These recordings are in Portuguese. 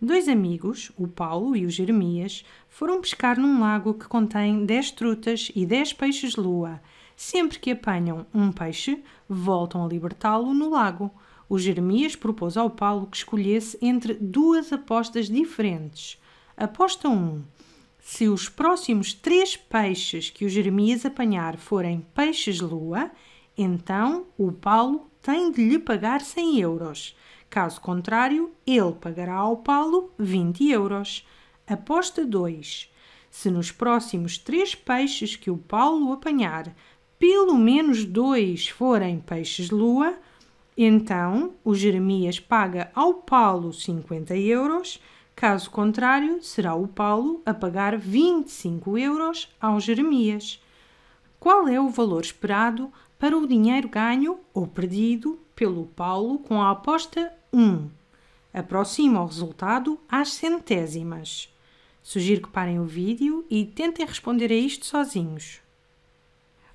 Dois amigos, o Paulo e o Jeremias, foram pescar num lago que contém dez trutas e dez peixes-lua. Sempre que apanham um peixe, voltam a libertá-lo no lago. O Jeremias propôs ao Paulo que escolhesse entre duas apostas diferentes. Aposta 1. Um, se os próximos três peixes que o Jeremias apanhar forem peixes-lua, então o Paulo tem de lhe pagar 100 euros. Caso contrário, ele pagará ao Paulo 20 euros. Aposta 2. Se nos próximos três peixes que o Paulo apanhar, pelo menos dois forem peixes-lua, então o Jeremias paga ao Paulo 50 euros. Caso contrário, será o Paulo a pagar 25 euros ao Jeremias. Qual é o valor esperado para o dinheiro ganho ou perdido pelo Paulo com a aposta 1. Aproxima o resultado às centésimas. Sugiro que parem o vídeo e tentem responder a isto sozinhos.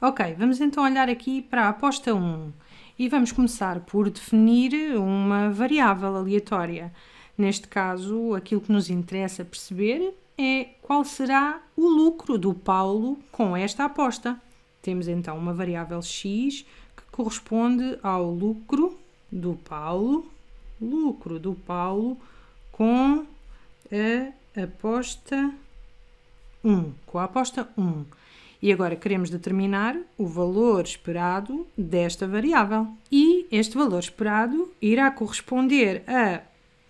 Ok, vamos então olhar aqui para a aposta 1 e vamos começar por definir uma variável aleatória. Neste caso, aquilo que nos interessa perceber é qual será o lucro do Paulo com esta aposta. Temos então uma variável x que corresponde ao lucro do Paulo lucro do Paulo com a é, aposta 1. Com a aposta 1. E agora queremos determinar o valor esperado desta variável. E este valor esperado irá corresponder a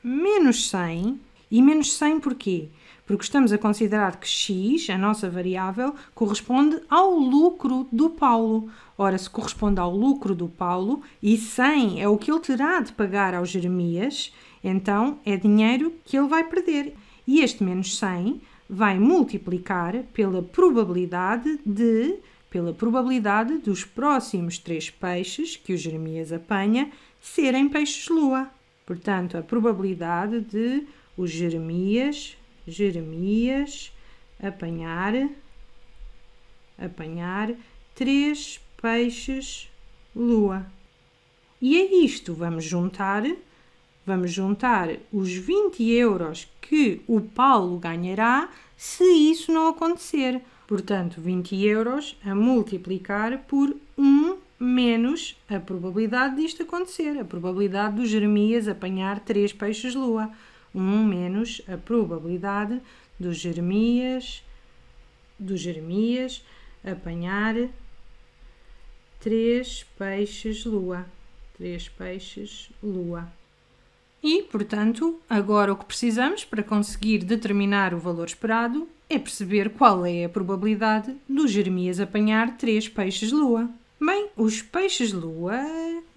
menos 100. E menos 100 porquê? porque estamos a considerar que x, a nossa variável, corresponde ao lucro do Paulo. Ora, se corresponde ao lucro do Paulo e 100 é o que ele terá de pagar ao Jeremias, então é dinheiro que ele vai perder. E este menos 100 vai multiplicar pela probabilidade de pela probabilidade dos próximos três peixes que o Jeremias apanha serem peixes lua. Portanto, a probabilidade de o Jeremias Jeremias, apanhar, apanhar três peixes lua. E a é isto vamos juntar, vamos juntar os 20 euros que o Paulo ganhará se isso não acontecer. Portanto, 20 euros a multiplicar por 1 menos a probabilidade disto acontecer, a probabilidade do Jeremias apanhar três peixes lua. 1 menos a probabilidade do Jeremias, do Jeremias apanhar três peixes lua. Três peixes lua. E, portanto, agora o que precisamos para conseguir determinar o valor esperado é perceber qual é a probabilidade do Jeremias apanhar três peixes lua. Bem, os peixes lua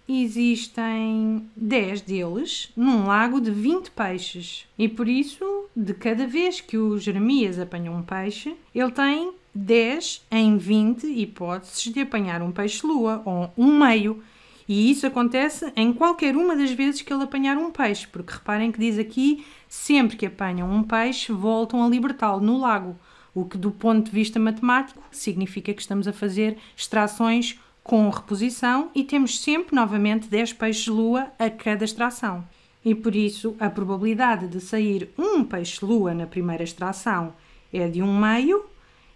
existem 10 deles num lago de 20 peixes. E por isso, de cada vez que o Jeremias apanha um peixe, ele tem 10 em 20 hipóteses de apanhar um peixe-lua ou um meio. E isso acontece em qualquer uma das vezes que ele apanhar um peixe, porque reparem que diz aqui: sempre que apanham um peixe, voltam a libertá-lo no lago. O que, do ponto de vista matemático, significa que estamos a fazer extrações com reposição e temos sempre novamente 10 peixes-lua a cada extração. E por isso a probabilidade de sair um peixe-lua na primeira extração é de 1 meio,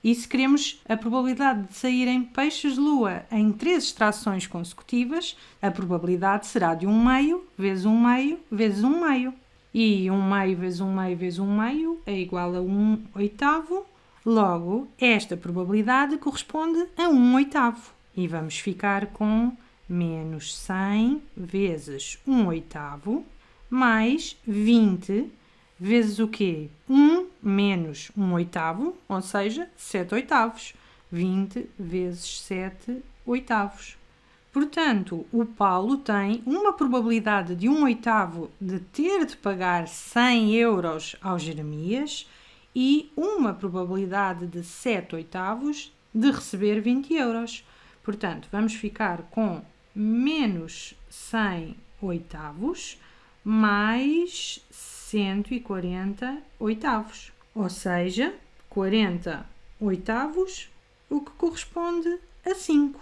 e se queremos a probabilidade de saírem peixes-lua em 3 extrações consecutivas, a probabilidade será de 1 meio vezes 1 meio vezes 1 meio. E 1 meio vezes 1 meio vezes 1 meio é igual a 1 oitavo, logo esta probabilidade corresponde a 1 oitavo. E vamos ficar com menos 100 vezes 1 oitavo mais 20 vezes o quê? 1 menos 1 oitavo, ou seja, 7 oitavos. 20 vezes 7 oitavos. Portanto, o Paulo tem uma probabilidade de 1 oitavo de ter de pagar 100 euros ao Jeremias e uma probabilidade de 7 oitavos de receber 20 euros. Portanto, vamos ficar com menos 100 oitavos mais 140 oitavos, ou seja, 40 oitavos, o que corresponde a 5.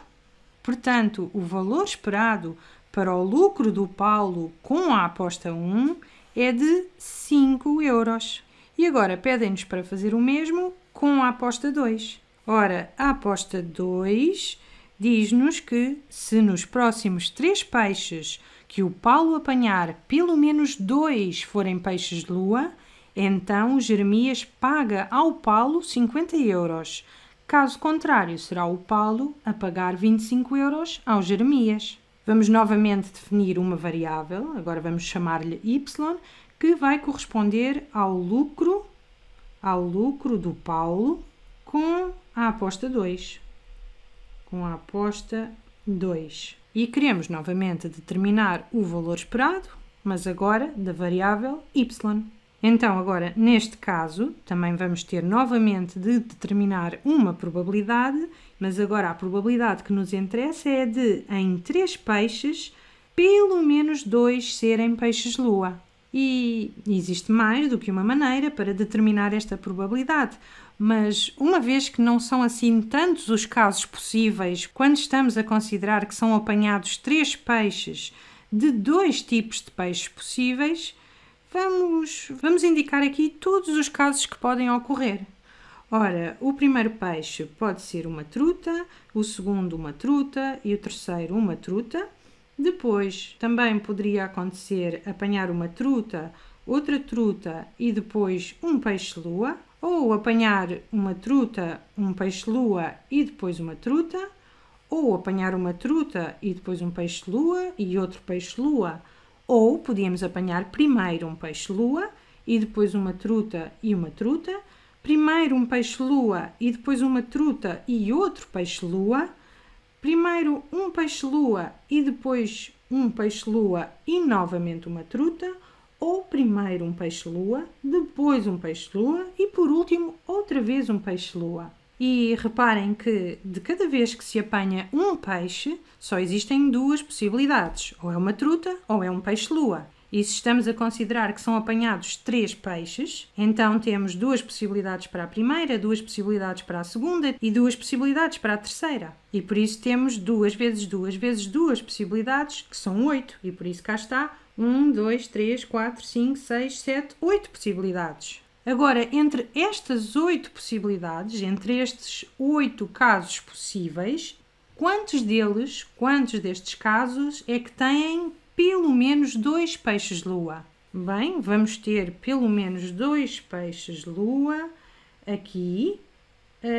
Portanto, o valor esperado para o lucro do Paulo com a aposta 1 é de 5 euros. E agora pedem-nos para fazer o mesmo com a aposta 2. Ora, a aposta 2 diz-nos que, se nos próximos três peixes que o Paulo apanhar, pelo menos dois forem peixes de lua, então Jeremias paga ao Paulo 50 euros. Caso contrário, será o Paulo a pagar 25 euros ao Jeremias. Vamos novamente definir uma variável, agora vamos chamar-lhe y, que vai corresponder ao lucro, ao lucro do Paulo com a aposta 2 com a aposta 2. E queremos novamente determinar o valor esperado, mas agora da variável y. Então, agora, neste caso, também vamos ter novamente de determinar uma probabilidade, mas agora a probabilidade que nos interessa é de, em três peixes, pelo menos dois serem peixes-lua. E existe mais do que uma maneira para determinar esta probabilidade, mas uma vez que não são assim tantos os casos possíveis, quando estamos a considerar que são apanhados três peixes de dois tipos de peixes possíveis, vamos, vamos indicar aqui todos os casos que podem ocorrer. Ora, o primeiro peixe pode ser uma truta, o segundo uma truta e o terceiro uma truta. Depois também poderia acontecer apanhar uma truta, outra truta e depois um peixe-lua, ou apanhar uma truta, um peixe-lua e depois uma truta, ou apanhar uma truta e depois um peixe-lua e outro peixe-lua, ou podíamos apanhar primeiro um peixe-lua e depois uma truta e uma truta, primeiro um peixe-lua e depois uma truta e outro peixe-lua primeiro um peixe-lua e depois um peixe-lua e novamente uma truta, ou primeiro um peixe-lua, depois um peixe-lua e por último outra vez um peixe-lua. E reparem que de cada vez que se apanha um peixe, só existem duas possibilidades: ou é uma truta ou é um peixe-lua. E se estamos a considerar que são apanhados três peixes, então temos duas possibilidades para a primeira, duas possibilidades para a segunda e duas possibilidades para a terceira. E por isso temos duas vezes duas vezes duas possibilidades, que são oito. E por isso cá está 1, 2, 3, 4, 5, 6, 7, 8 possibilidades. Agora, entre estas oito possibilidades, entre estes oito casos possíveis, quantos deles, quantos destes casos é que têm pelo menos dois peixes-lua. Bem, vamos ter pelo menos dois peixes-lua aqui,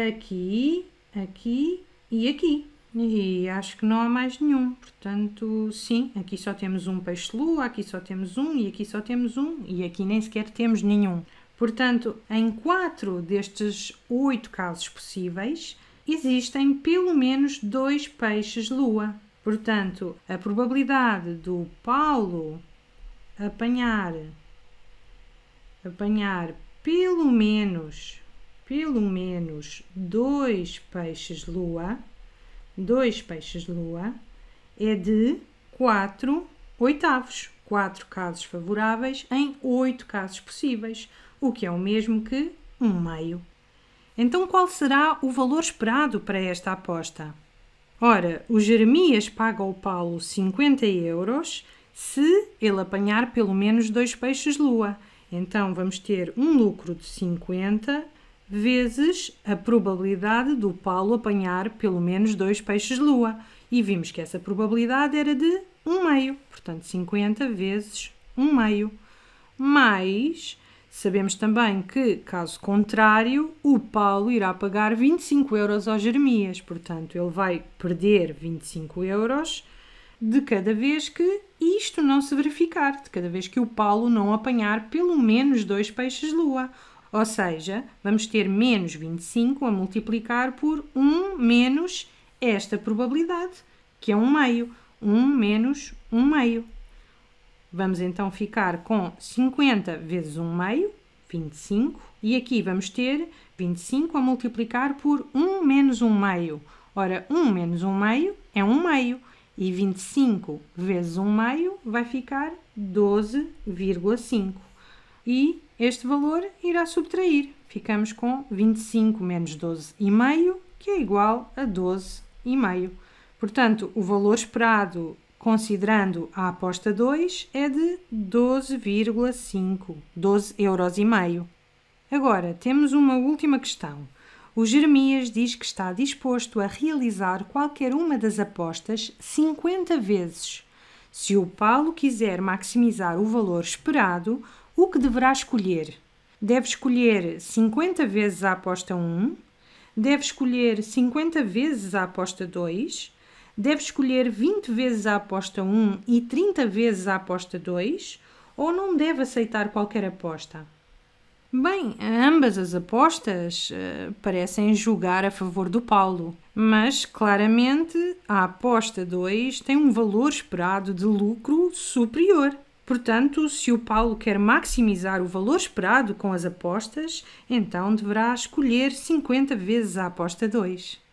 aqui, aqui e aqui. E acho que não há mais nenhum, portanto, sim, aqui só temos um peixe-lua, aqui só temos um, e aqui só temos um, e aqui nem sequer temos nenhum. Portanto, em quatro destes oito casos possíveis, existem pelo menos dois peixes-lua. Portanto, a probabilidade do Paulo apanhar apanhar pelo menos pelo menos dois peixes lua, dois peixes lua é de 4 oitavos, 4 casos favoráveis em 8 casos possíveis, o que é o mesmo que um meio. Então, qual será o valor esperado para esta aposta? Ora, o Jeremias paga ao Paulo 50 euros se ele apanhar pelo menos dois peixes lua. Então vamos ter um lucro de 50 vezes a probabilidade do Paulo apanhar pelo menos dois peixes lua. E vimos que essa probabilidade era de 1 meio, portanto 50 vezes 1 meio, mais Sabemos também que, caso contrário, o Paulo irá pagar 25 euros ao Jeremias, portanto, ele vai perder 25 euros de cada vez que isto não se verificar, de cada vez que o Paulo não apanhar pelo menos dois peixes-lua. Ou seja, vamos ter menos 25 a multiplicar por 1 menos esta probabilidade, que é um meio. 1 menos 1 meio. Vamos então ficar com 50 vezes 1 meio, 25, e aqui vamos ter 25 a multiplicar por 1 menos 1 meio. Ora, 1 menos 1 meio é 1 meio, e 25 vezes 1 meio vai ficar 12,5. E este valor irá subtrair. Ficamos com 25 menos 12,5, que é igual a 12,5. Portanto, o valor esperado considerando a aposta 2, é de 12,5, 12 euros e meio. Agora, temos uma última questão. O Jeremias diz que está disposto a realizar qualquer uma das apostas 50 vezes. Se o Paulo quiser maximizar o valor esperado, o que deverá escolher? Deve escolher 50 vezes a aposta 1, deve escolher 50 vezes a aposta 2 Deve escolher 20 vezes a aposta 1 e 30 vezes a aposta 2 ou não deve aceitar qualquer aposta? Bem, ambas as apostas uh, parecem julgar a favor do Paulo, mas claramente a aposta 2 tem um valor esperado de lucro superior. Portanto, se o Paulo quer maximizar o valor esperado com as apostas, então deverá escolher 50 vezes a aposta 2.